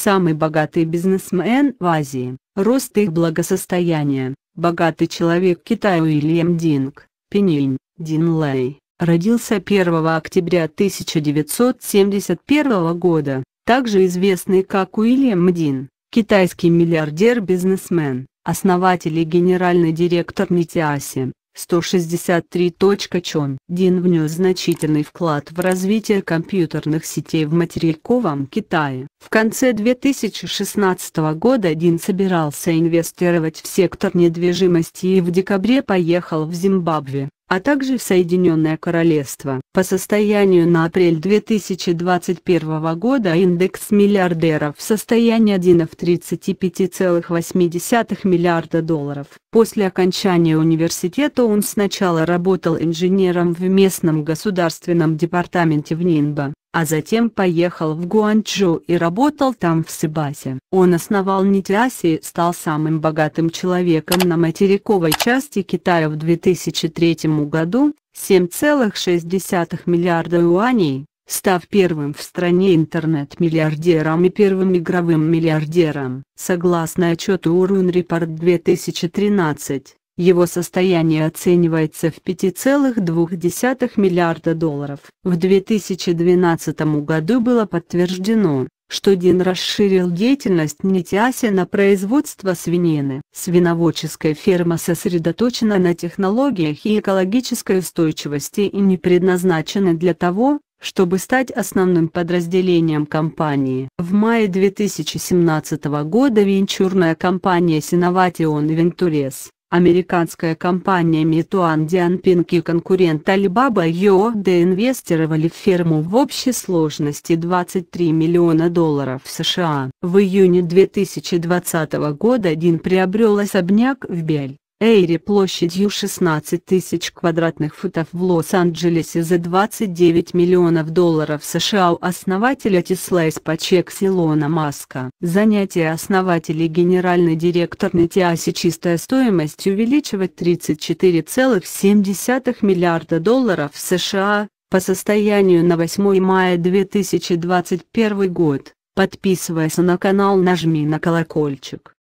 самый богатый бизнесмен в Азии. Рост их благосостояния. Богатый человек Китая Уильям Динг, Пенинь, Дин Лэй, родился 1 октября 1971 года, также известный как Уильям Дин, китайский миллиардер-бизнесмен, основатель и генеральный директор Митиаси. 163. Чон Дин внес значительный вклад в развитие компьютерных сетей в материковом Китае. В конце 2016 года Дин собирался инвестировать в сектор недвижимости и в декабре поехал в Зимбабве, а также в Соединенное Королевство. По состоянию на апрель 2021 года индекс миллиардеров состояние Дина в 35,8 миллиарда долларов. После окончания университета он сначала работал инженером в местном государственном департаменте в Нинба а затем поехал в Гуанчжоу и работал там в Сибасе. Он основал Нитяси и стал самым богатым человеком на материковой части Китая в 2003 году, 7,6 миллиарда юаней, став первым в стране интернет-миллиардером и первым игровым миллиардером. Согласно отчету Урун Репорт 2013, его состояние оценивается в 5,2 миллиарда долларов. В 2012 году было подтверждено, что Дин расширил деятельность Нитиаси на производство свинины. Свиноводческая ферма сосредоточена на технологиях и экологической устойчивости и не предназначена для того, чтобы стать основным подразделением компании. В мае 2017 года венчурная компания Синоватион Ventures Американская компания Meituan Dianping и конкурент Alibaba Yoda инвестировали в ферму в общей сложности 23 миллиона долларов США. В июне 2020 года Дин приобрел особняк в Бель, Эйри площадью 16 тысяч квадратных футов в Лос-Анджелесе за 29 миллионов долларов США у основателя Тесла из Пачек Силона Маска. Занятие основателей генеральный директор на тиасе чистая стоимость увеличивать 34,7 миллиарда долларов США, по состоянию на 8 мая 2021 год. Подписывайся на канал нажми на колокольчик.